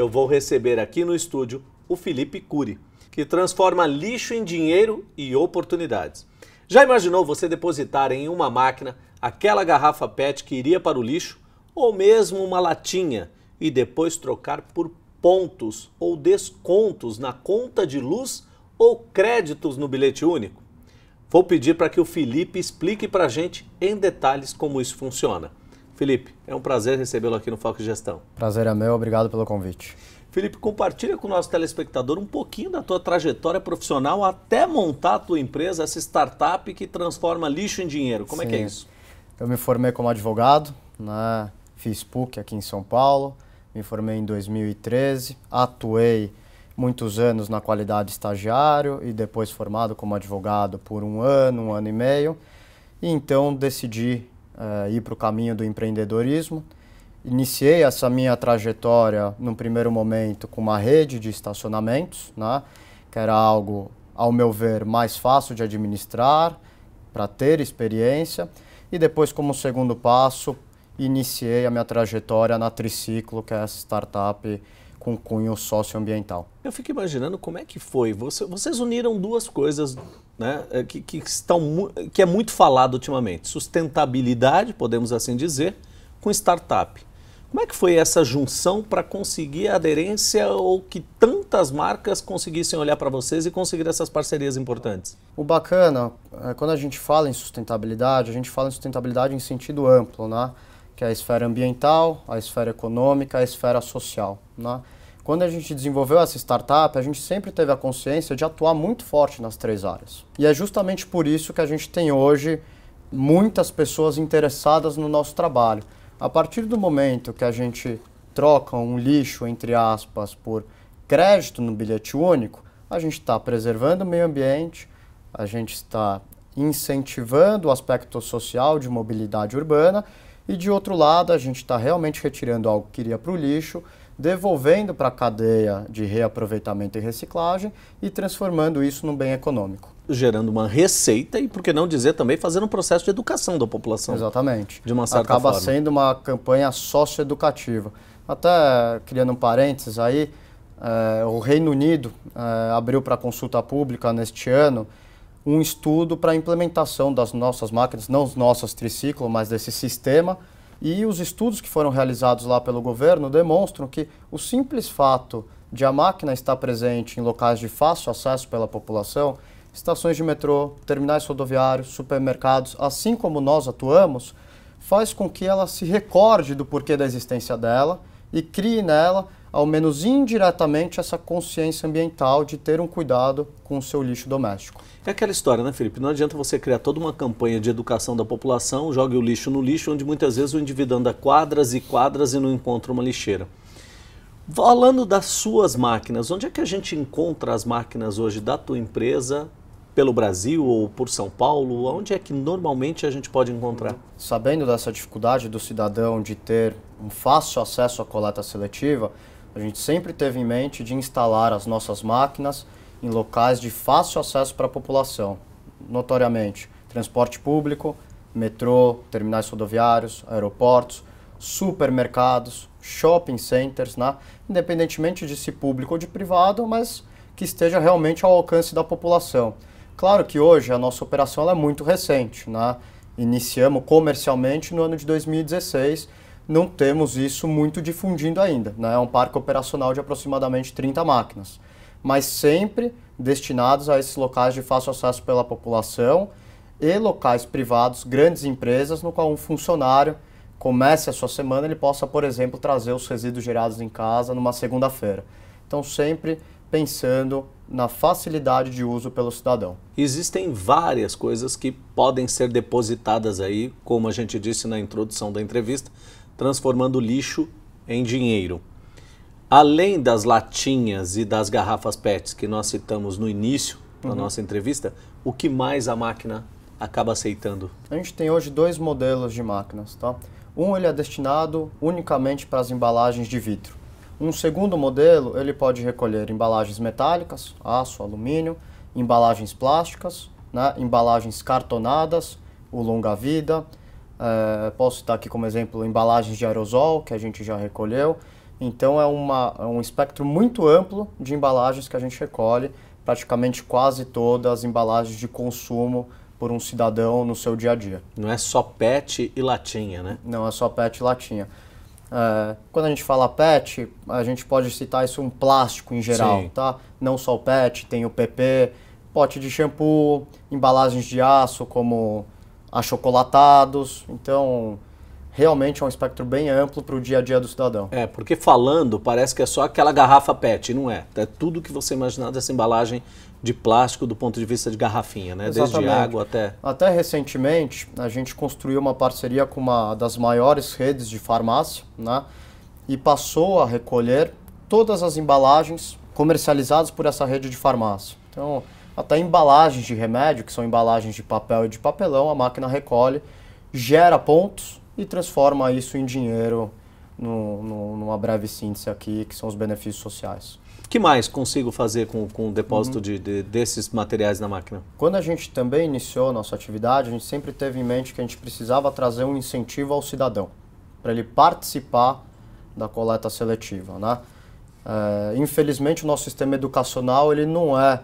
eu vou receber aqui no estúdio o Felipe Cury, que transforma lixo em dinheiro e oportunidades. Já imaginou você depositar em uma máquina aquela garrafa PET que iria para o lixo ou mesmo uma latinha e depois trocar por pontos ou descontos na conta de luz ou créditos no bilhete único? Vou pedir para que o Felipe explique para a gente em detalhes como isso funciona. Felipe, é um prazer recebê-lo aqui no Foco Gestão. Prazer é meu, obrigado pelo convite. Felipe, compartilha com o nosso telespectador um pouquinho da tua trajetória profissional até montar a tua empresa, essa startup que transforma lixo em dinheiro. Como Sim. é que é isso? Eu me formei como advogado, né? fiz PUC aqui em São Paulo, me formei em 2013, atuei muitos anos na qualidade estagiário e depois formado como advogado por um ano, um ano e meio. E então decidi uh, ir para o caminho do empreendedorismo. Iniciei essa minha trajetória, num primeiro momento, com uma rede de estacionamentos, né, que era algo, ao meu ver, mais fácil de administrar, para ter experiência. E depois, como segundo passo, iniciei a minha trajetória na Triciclo, que é essa startup com cunho socioambiental. Eu fico imaginando como é que foi. Você, vocês uniram duas coisas né, é, que, que, estão, que é muito falado ultimamente, sustentabilidade, podemos assim dizer, com startup. Como é que foi essa junção para conseguir a aderência ou que tantas marcas conseguissem olhar para vocês e conseguir essas parcerias importantes? O bacana, é, quando a gente fala em sustentabilidade, a gente fala em sustentabilidade em sentido amplo, né? que é a esfera ambiental, a esfera econômica, a esfera social. Né? Quando a gente desenvolveu essa startup, a gente sempre teve a consciência de atuar muito forte nas três áreas. E é justamente por isso que a gente tem hoje muitas pessoas interessadas no nosso trabalho. A partir do momento que a gente troca um lixo, entre aspas, por crédito no bilhete único, a gente está preservando o meio ambiente, a gente está incentivando o aspecto social de mobilidade urbana e, de outro lado, a gente está realmente retirando algo que iria para o lixo devolvendo para a cadeia de reaproveitamento e reciclagem e transformando isso num bem econômico. Gerando uma receita e, por que não dizer, também fazendo um processo de educação da população. Exatamente. De uma certa Acaba forma. sendo uma campanha socioeducativa. Até criando um parênteses aí, é, o Reino Unido é, abriu para consulta pública neste ano um estudo para a implementação das nossas máquinas, não os nossos triciclos, mas desse sistema e os estudos que foram realizados lá pelo governo demonstram que o simples fato de a máquina estar presente em locais de fácil acesso pela população, estações de metrô, terminais rodoviários, supermercados, assim como nós atuamos, faz com que ela se recorde do porquê da existência dela e crie nela ao menos indiretamente, essa consciência ambiental de ter um cuidado com o seu lixo doméstico. É aquela história, né, Felipe? Não adianta você criar toda uma campanha de educação da população, jogue o lixo no lixo, onde muitas vezes o indivíduo anda quadras e quadras e não encontra uma lixeira. Falando das suas máquinas, onde é que a gente encontra as máquinas hoje da tua empresa pelo Brasil ou por São Paulo? Onde é que normalmente a gente pode encontrar? Sabendo dessa dificuldade do cidadão de ter um fácil acesso à coleta seletiva, a gente sempre teve em mente de instalar as nossas máquinas em locais de fácil acesso para a população, notoriamente transporte público, metrô, terminais rodoviários, aeroportos, supermercados, shopping centers, né? independentemente de se público ou de privado, mas que esteja realmente ao alcance da população. Claro que hoje a nossa operação é muito recente, né? iniciamos comercialmente no ano de 2016 não temos isso muito difundindo ainda. Né? É um parque operacional de aproximadamente 30 máquinas, mas sempre destinados a esses locais de fácil acesso pela população e locais privados, grandes empresas, no qual um funcionário comece a sua semana, ele possa, por exemplo, trazer os resíduos gerados em casa numa segunda-feira. Então, sempre pensando na facilidade de uso pelo cidadão. Existem várias coisas que podem ser depositadas aí, como a gente disse na introdução da entrevista, transformando lixo em dinheiro. Além das latinhas e das garrafas PETs que nós citamos no início da uhum. nossa entrevista, o que mais a máquina acaba aceitando? A gente tem hoje dois modelos de máquinas, tá? Um ele é destinado unicamente para as embalagens de vidro. Um segundo modelo ele pode recolher embalagens metálicas, aço, alumínio, embalagens plásticas, né, embalagens cartonadas, o longa-vida, Uh, posso citar aqui como exemplo embalagens de aerosol, que a gente já recolheu. Então é, uma, é um espectro muito amplo de embalagens que a gente recolhe, praticamente quase todas as embalagens de consumo por um cidadão no seu dia a dia. Não é só PET e latinha, né? Não é só PET e latinha. Ah, quando a gente fala PET, a gente pode citar isso um plástico em geral, Sim. tá? Não só o PET, tem o PP, pote de shampoo, embalagens de aço como achocolatados. Então, realmente é um espectro bem amplo para o dia a dia do cidadão. É, porque falando parece que é só aquela garrafa PET, não é? É tudo que você imaginar dessa embalagem de plástico do ponto de vista de garrafinha, né? Exatamente. Desde água até. Até recentemente a gente construiu uma parceria com uma das maiores redes de farmácia, né? E passou a recolher todas as embalagens comercializadas por essa rede de farmácia. Então até embalagens de remédio, que são embalagens de papel e de papelão, a máquina recolhe, gera pontos e transforma isso em dinheiro no, no, numa breve síntese aqui, que são os benefícios sociais. O que mais consigo fazer com, com o depósito uhum. de, de, desses materiais na máquina? Quando a gente também iniciou nossa atividade, a gente sempre teve em mente que a gente precisava trazer um incentivo ao cidadão, para ele participar da coleta seletiva. Né? É, infelizmente, o nosso sistema educacional ele não é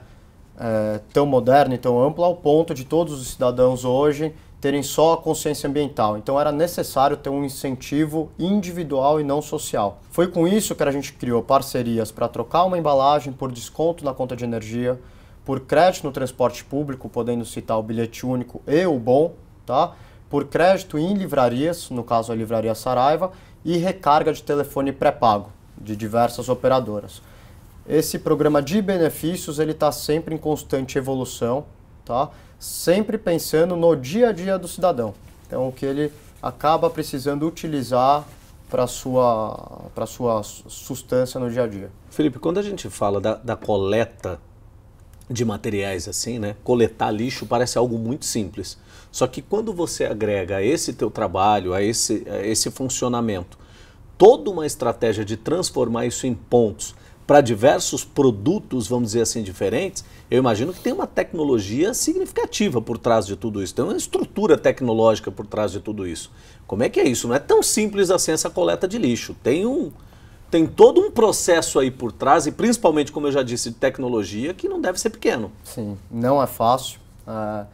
é, tão moderna e tão ampla ao ponto de todos os cidadãos hoje terem só a consciência ambiental. Então era necessário ter um incentivo individual e não social. Foi com isso que a gente criou parcerias para trocar uma embalagem por desconto na conta de energia, por crédito no transporte público, podendo citar o bilhete único e o bom, tá? Por crédito em livrarias, no caso a livraria Saraiva, e recarga de telefone pré-pago de diversas operadoras. Esse programa de benefícios ele está sempre em constante evolução, tá? Sempre pensando no dia a dia do cidadão. Então o que ele acaba precisando utilizar para sua para sua sustância no dia a dia. Felipe, quando a gente fala da, da coleta de materiais assim, né? Coletar lixo parece algo muito simples. Só que quando você agrega a esse teu trabalho, a esse, a esse funcionamento, toda uma estratégia de transformar isso em pontos para diversos produtos, vamos dizer assim, diferentes, eu imagino que tem uma tecnologia significativa por trás de tudo isso, tem uma estrutura tecnológica por trás de tudo isso. Como é que é isso? Não é tão simples assim essa coleta de lixo. Tem um tem todo um processo aí por trás e principalmente, como eu já disse, de tecnologia que não deve ser pequeno. Sim, não é fácil. Uh,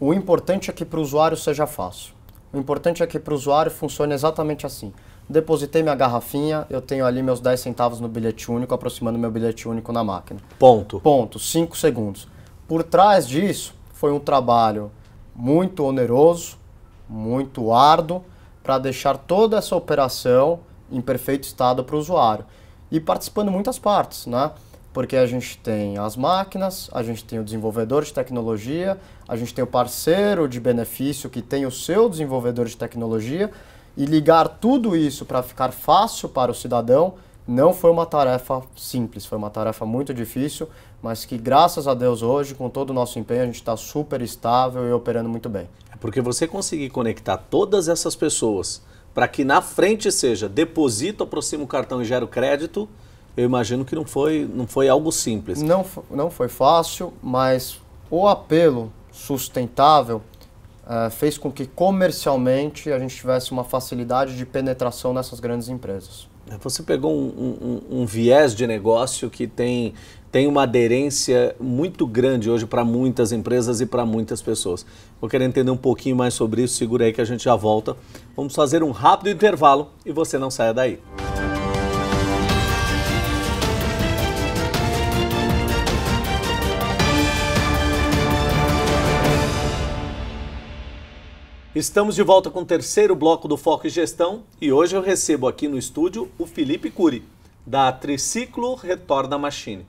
o importante é que para o usuário seja fácil. O importante é que para o usuário funcione exatamente assim depositei minha garrafinha, eu tenho ali meus 10 centavos no bilhete único, aproximando meu bilhete único na máquina. Ponto. Ponto, 5 segundos. Por trás disso, foi um trabalho muito oneroso, muito árduo, para deixar toda essa operação em perfeito estado para o usuário. E participando muitas partes, né? Porque a gente tem as máquinas, a gente tem o desenvolvedor de tecnologia, a gente tem o parceiro de benefício que tem o seu desenvolvedor de tecnologia e ligar tudo isso para ficar fácil para o cidadão não foi uma tarefa simples, foi uma tarefa muito difícil, mas que graças a Deus hoje, com todo o nosso empenho, a gente está super estável e operando muito bem. É porque você conseguir conectar todas essas pessoas para que na frente seja deposito, aproxima o cartão e gera o crédito, eu imagino que não foi, não foi algo simples. Não, não foi fácil, mas o apelo sustentável uh, fez com que comercialmente a gente tivesse uma facilidade de penetração nessas grandes empresas. Você pegou um, um, um viés de negócio que tem, tem uma aderência muito grande hoje para muitas empresas e para muitas pessoas. Vou querer entender um pouquinho mais sobre isso, segura aí que a gente já volta. Vamos fazer um rápido intervalo e você não saia daí. Música Estamos de volta com o terceiro bloco do Foco e Gestão e hoje eu recebo aqui no estúdio o Felipe Cury, da Triciclo Retorna Machine.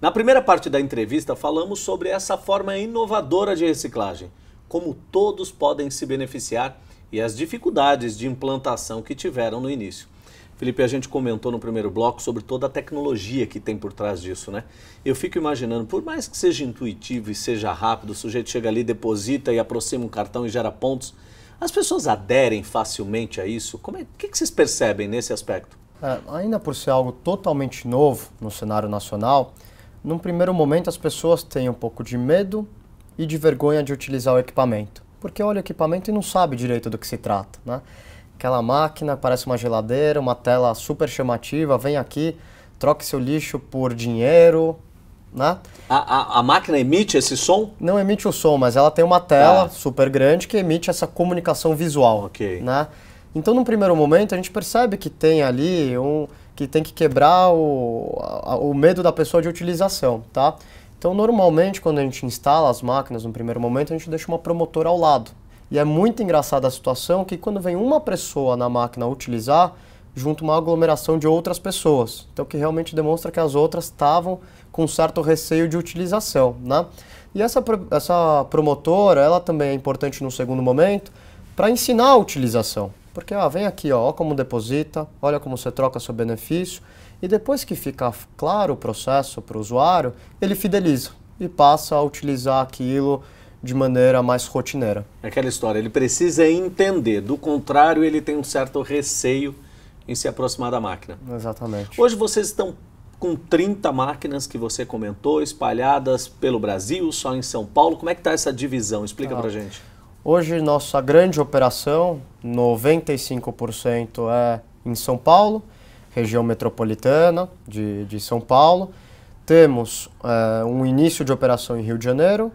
Na primeira parte da entrevista, falamos sobre essa forma inovadora de reciclagem, como todos podem se beneficiar e as dificuldades de implantação que tiveram no início. Felipe, a gente comentou no primeiro bloco sobre toda a tecnologia que tem por trás disso, né? Eu fico imaginando, por mais que seja intuitivo e seja rápido, o sujeito chega ali, deposita e aproxima um cartão e gera pontos, as pessoas aderem facilmente a isso? Como é, o que, vocês percebem nesse aspecto? É, ainda por ser algo totalmente novo no cenário nacional, num primeiro momento as pessoas têm um pouco de medo e de vergonha de utilizar o equipamento, porque olha o equipamento e não sabe direito do que se trata, né? aquela máquina, parece uma geladeira, uma tela super chamativa, vem aqui, troque seu lixo por dinheiro, né? A, a, a máquina emite esse som? Não emite o som, mas ela tem uma tela ah. super grande que emite essa comunicação visual, ok? né? Então, num primeiro momento, a gente percebe que tem ali um... que tem que quebrar o, a, o medo da pessoa de utilização, tá? Então, normalmente, quando a gente instala as máquinas, no primeiro momento, a gente deixa uma promotora ao lado, e é muito engraçada a situação que quando vem uma pessoa na máquina utilizar, junto uma aglomeração de outras pessoas. Então, que realmente demonstra que as outras estavam com certo receio de utilização, né? E essa, essa promotora, ela também é importante no segundo momento para ensinar a utilização. Porque, ó ah, vem aqui, ó, ó como deposita, olha como você troca seu benefício. E depois que fica claro o processo para o usuário, ele fideliza e passa a utilizar aquilo de maneira mais rotineira. Aquela história, ele precisa entender, do contrário, ele tem um certo receio em se aproximar da máquina. Exatamente. Hoje vocês estão com 30 máquinas que você comentou, espalhadas pelo Brasil, só em São Paulo. Como é que está essa divisão? Explica ah. Tá. para gente. Hoje, nossa grande operação, 95% é em São Paulo, região metropolitana de, de São Paulo. Temos é, um início de operação em Rio de Janeiro,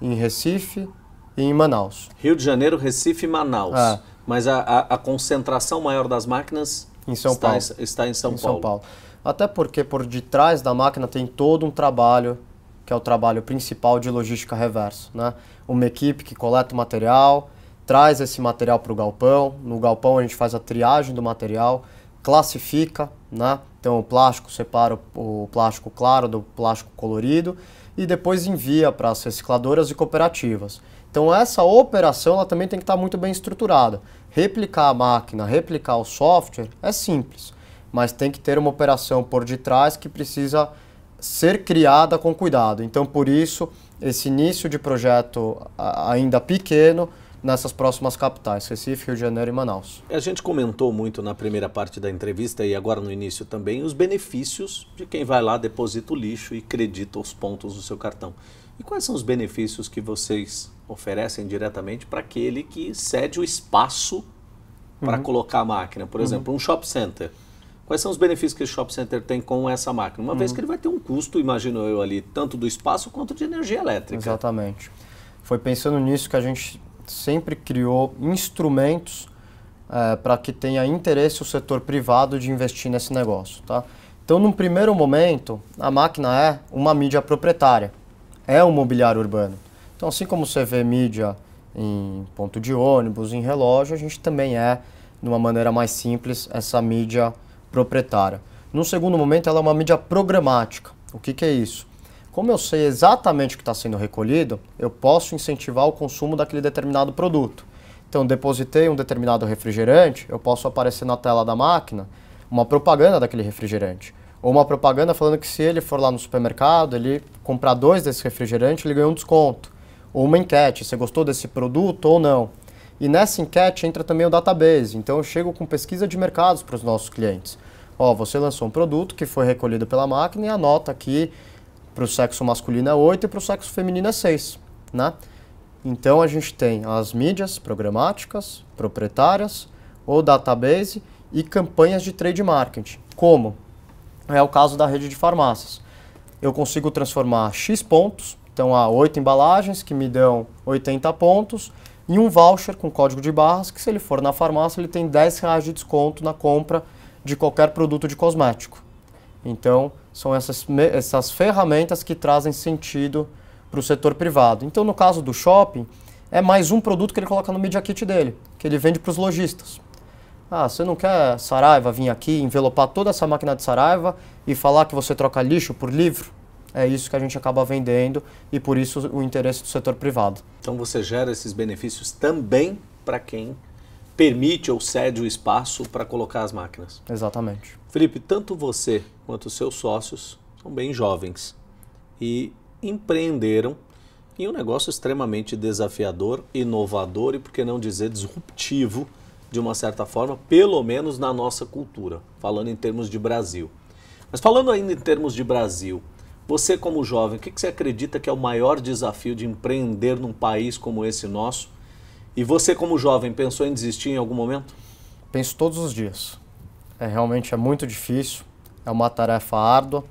em Recife e em Manaus. Rio de Janeiro, Recife e Manaus. É. Mas a, a, a, concentração maior das máquinas em São está, Paulo. Em, está em, São, em Paulo. São Paulo. Até porque por detrás da máquina tem todo um trabalho, que é o trabalho principal de logística reverso. Né? Uma equipe que coleta o material, traz esse material para o galpão. No galpão a gente faz a triagem do material, classifica, né? então o plástico separa o plástico claro do plástico colorido e depois envia para as recicladoras e cooperativas. Então essa operação ela também tem que estar muito bem estruturada. Replicar a máquina, replicar o software é simples, mas tem que ter uma operação por detrás que precisa ser criada com cuidado. Então por isso esse início de projeto ainda pequeno nessas próximas capitais, Recife, Rio de Janeiro e Manaus. A gente comentou muito na primeira parte da entrevista e agora no início também os benefícios de quem vai lá, deposita o lixo e credita os pontos do seu cartão. E quais são os benefícios que vocês oferecem diretamente para aquele que cede o espaço para uhum. colocar a máquina? Por uhum. exemplo, um shop center. Quais são os benefícios que o shop center tem com essa máquina? Uma uhum. vez que ele vai ter um custo, imagino eu ali, tanto do espaço quanto de energia elétrica. Exatamente. Foi pensando nisso que a gente sempre criou instrumentos é, para que tenha interesse o setor privado de investir nesse negócio. Tá? Então, num primeiro momento, a máquina é uma mídia proprietária, é um mobiliário urbano. Então, assim como você vê mídia em ponto de ônibus, em relógio, a gente também é, de uma maneira mais simples, essa mídia proprietária. No segundo momento, ela é uma mídia programática. O que, que é isso? Como eu sei exatamente o que está sendo recolhido, eu posso incentivar o consumo daquele determinado produto. Então, depositei um determinado refrigerante, eu posso aparecer na tela da máquina uma propaganda daquele refrigerante. Ou uma propaganda falando que se ele for lá no supermercado, ele comprar dois desse refrigerante, ele ganha um desconto. Ou uma enquete, você gostou desse produto ou não. E nessa enquete entra também o database. Então eu chego com pesquisa de mercados para os nossos clientes. Ó, oh, você lançou um produto que foi recolhido pela máquina e anota aqui para o sexo masculino é 8 e para o sexo feminino é 6. Né? Então a gente tem as mídias programáticas, proprietárias, ou database e campanhas de trade marketing. Como? É o caso da rede de farmácias. Eu consigo transformar X pontos, então há 8 embalagens que me dão 80 pontos, e um voucher com código de barras, que se ele for na farmácia, ele tem 10 reais de desconto na compra de qualquer produto de cosmético. Então, são essas, essas ferramentas que trazem sentido para o setor privado. Então, no caso do shopping, é mais um produto que ele coloca no Media Kit dele, que ele vende para os lojistas. Ah, você não quer Saraiva vir aqui, envelopar toda essa máquina de Saraiva e falar que você troca lixo por livro? É isso que a gente acaba vendendo e por isso o interesse do setor privado. Então você gera esses benefícios também para quem permite ou cede o espaço para colocar as máquinas. Exatamente. Felipe, tanto você quanto seus sócios são bem jovens e empreenderam em um negócio extremamente desafiador, inovador e, por que não dizer, disruptivo, de uma certa forma, pelo menos na nossa cultura, falando em termos de Brasil. Mas falando ainda em termos de Brasil, você, como jovem, o que você acredita que é o maior desafio de empreender num país como esse nosso? E você, como jovem, pensou em desistir em algum momento? Penso todos os dias. É, realmente é muito difícil, é uma tarefa árdua.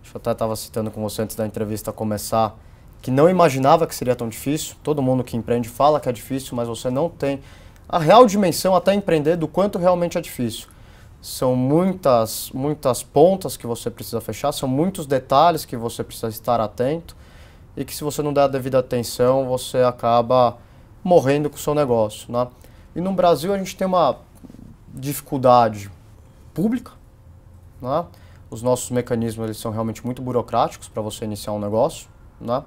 Acho que eu até estava citando com você antes da entrevista começar que não imaginava que seria tão difícil. Todo mundo que empreende fala que é difícil, mas você não tem a real dimensão até empreender do quanto realmente é difícil. São muitas, muitas pontas que você precisa fechar, são muitos detalhes que você precisa estar atento e que se você não der a devida atenção, você acaba morrendo com o seu negócio, né? E no Brasil a gente tem uma dificuldade pública. Né? Os nossos mecanismos eles são realmente muito burocráticos para você iniciar um negócio. Né?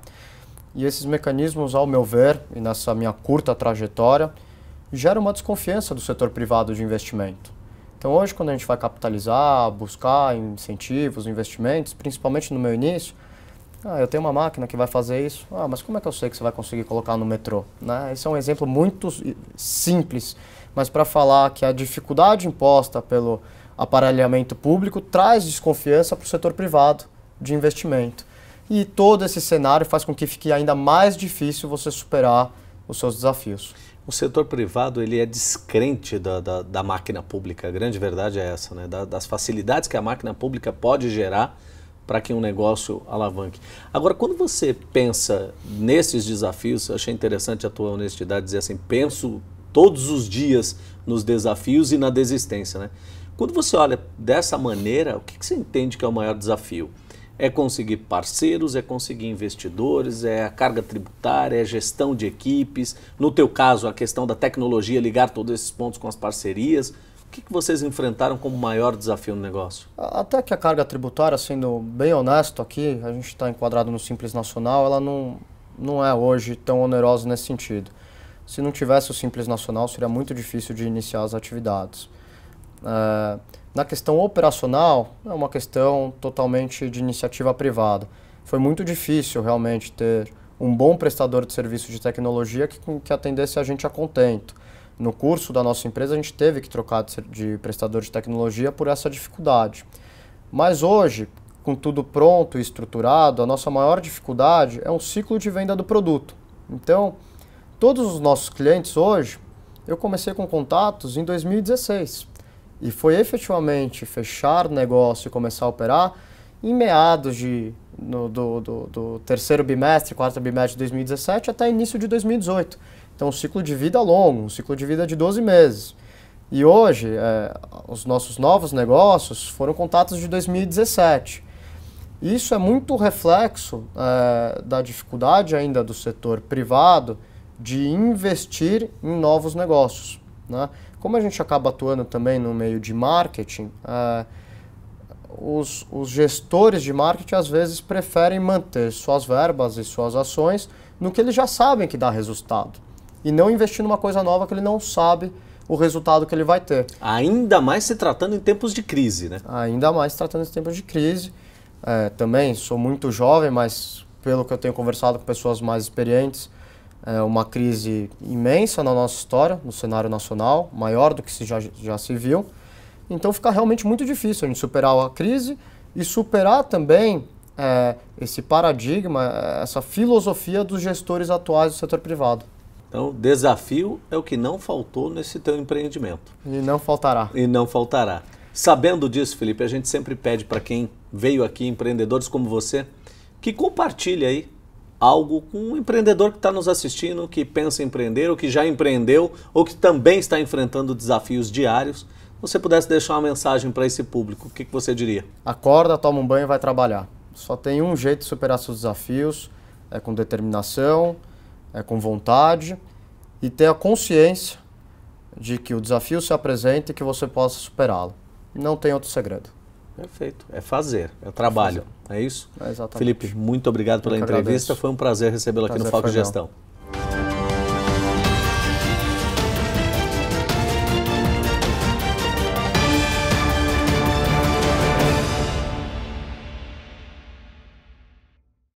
E esses mecanismos, ao meu ver, e nessa minha curta trajetória, geram uma desconfiança do setor privado de investimento. Então, hoje, quando a gente vai capitalizar, buscar incentivos, investimentos, principalmente no meu início, ah, eu tenho uma máquina que vai fazer isso. Ah, mas como é que eu sei que você vai conseguir colocar no metrô? Né? Esse é um exemplo muito simples, mas para falar que a dificuldade imposta pelo aparelhamento público traz desconfiança para o setor privado de investimento. E todo esse cenário faz com que fique ainda mais difícil você superar os seus desafios. O setor privado ele é descrente da, da, da máquina pública, a grande verdade é essa, né? Da, das facilidades que a máquina pública pode gerar para que um negócio alavanque. Agora, quando você pensa nesses desafios, achei interessante a tua honestidade dizer assim, penso todos os dias nos desafios e na desistência, né? Quando você olha dessa maneira, o que, você entende que é o maior desafio? É conseguir parceiros, é conseguir investidores, é a carga tributária, é gestão de equipes. No teu caso, a questão da tecnologia, ligar todos esses pontos com as parcerias. O que, que vocês enfrentaram como maior desafio no negócio? Até que a carga tributária, sendo bem honesto aqui, a gente está enquadrado no Simples Nacional, ela não, não é hoje tão onerosa nesse sentido. Se não tivesse o Simples Nacional, seria muito difícil de iniciar as atividades. Ah, na questão operacional, é uma questão totalmente de iniciativa privada. Foi muito difícil realmente ter um bom prestador de serviço de tecnologia que, que atendesse a gente a contento. No curso da nossa empresa, a gente teve que trocar de, de prestador de tecnologia por essa dificuldade. Mas hoje, com tudo pronto e estruturado, a nossa maior dificuldade é um ciclo de venda do produto. Então, todos os nossos clientes hoje, eu comecei com contatos em 2016 e foi efetivamente fechar negócio e começar a operar em meados de, no, do, do, do, terceiro bimestre, quarto bimestre de 2017 até início de 2018. Então, um ciclo de vida longo, um ciclo de vida de 12 meses. E hoje, é, os nossos novos negócios foram contatos de 2017. Isso é muito reflexo é, da dificuldade ainda do setor privado de investir em novos negócios. Né? Como a gente acaba atuando também no meio de marketing, é, os, os gestores de marketing às vezes preferem manter suas verbas e suas ações no que eles já sabem que dá resultado e não investir numa coisa nova que ele não sabe o resultado que ele vai ter. Ainda mais se tratando em tempos de crise, né? Ainda mais se tratando em tempos de crise. É, também sou muito jovem, mas pelo que eu tenho conversado com pessoas mais experientes, é, uma crise imensa na nossa história, no cenário nacional, maior do que se já, já se viu. Então fica realmente muito difícil a gente superar a crise e superar também é, esse paradigma, é, essa filosofia dos gestores atuais do setor privado. Então, desafio é o que não faltou nesse teu empreendimento. E não faltará. E não faltará. Sabendo disso, Felipe, a gente sempre pede para quem veio aqui, empreendedores como você, que compartilhe aí algo com um empreendedor que está nos assistindo, que pensa em empreender, ou que já empreendeu, ou que também está enfrentando desafios diários, você pudesse deixar uma mensagem para esse público, o que, que você diria? Acorda, toma um banho e vai trabalhar. Só tem um jeito de superar seus desafios, é com determinação, é com vontade e ter a consciência de que o desafio se apresenta e que você possa superá-lo. Não tem outro segredo. Perfeito. É fazer, é trabalho. É fazer. É isso? É exatamente. Felipe, muito obrigado pela entrevista. Agradeço. Foi um prazer recebê-lo aqui no Foco Gestão. Não.